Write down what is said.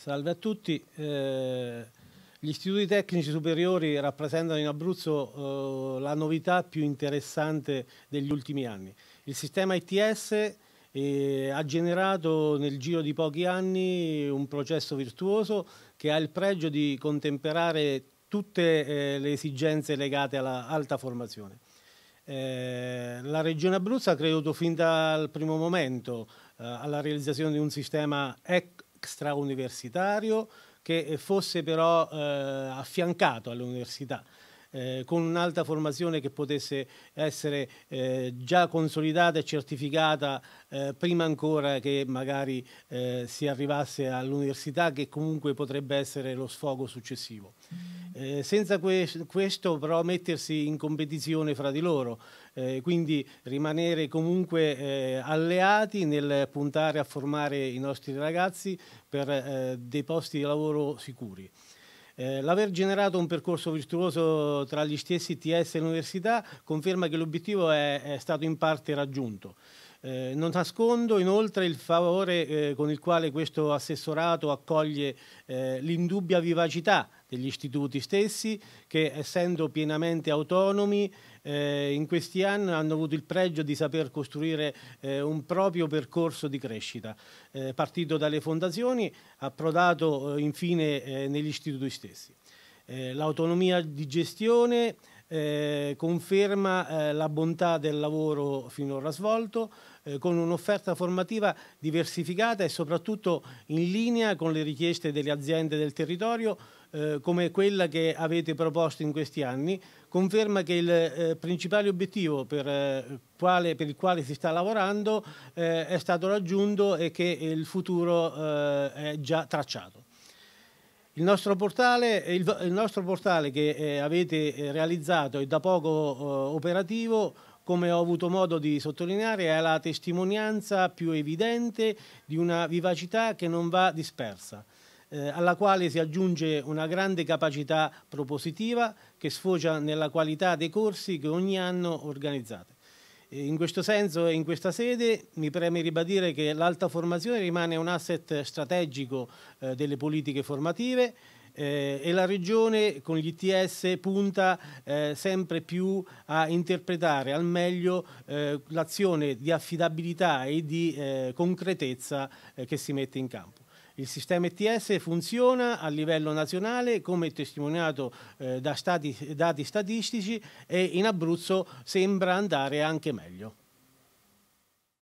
Salve a tutti. Eh, gli istituti tecnici superiori rappresentano in Abruzzo eh, la novità più interessante degli ultimi anni. Il sistema ITS eh, ha generato nel giro di pochi anni un processo virtuoso che ha il pregio di contemperare tutte eh, le esigenze legate all'alta formazione. Eh, la Regione Abruzzo ha creduto fin dal primo momento eh, alla realizzazione di un sistema ec- extrauniversitario che eh, fosse però eh, affiancato all'università. Eh, con un'alta formazione che potesse essere eh, già consolidata e certificata eh, prima ancora che magari eh, si arrivasse all'università che comunque potrebbe essere lo sfogo successivo. Eh, senza que questo però mettersi in competizione fra di loro, eh, quindi rimanere comunque eh, alleati nel puntare a formare i nostri ragazzi per eh, dei posti di lavoro sicuri. Eh, l'aver generato un percorso virtuoso tra gli stessi TS e l'università conferma che l'obiettivo è, è stato in parte raggiunto. Eh, non nascondo inoltre il favore eh, con il quale questo assessorato accoglie eh, l'indubbia vivacità degli istituti stessi che essendo pienamente autonomi eh, in questi anni hanno avuto il pregio di saper costruire eh, un proprio percorso di crescita, eh, partito dalle fondazioni, approdato infine negli istituti stessi. l'autonomia di gestione eh, conferma eh, la bontà del lavoro finora svolto eh, con un'offerta formativa diversificata e soprattutto in linea con le richieste delle aziende del territorio eh, come quella che avete proposto in questi anni, conferma che il eh, principale obiettivo per, quale, per, il quale si sta lavorando è stato raggiunto e che il futuro è già tracciato. Il nostro, portale, il, il nostro portale, che eh, avete eh, realizzato e da poco eh, operativo, come ho avuto modo di sottolineare, è la testimonianza più evidente di una vivacità che non va dispersa, eh, alla quale si aggiunge una grande capacità propositiva che sfocia nella qualità dei corsi che ogni anno organizzate. In questo senso e in questa sede mi preme ribadire che l'alta formazione rimane un asset strategico eh, delle politiche formative eh, e la Regione con gli ITS punta eh, sempre più a interpretare al meglio eh, l'azione di affidabilità e di eh, concretezza eh, che si mette in campo. Il sistema ETS funziona a livello nazionale come testimoniato eh, da stati, dati statistici e in Abruzzo sembra andare anche meglio.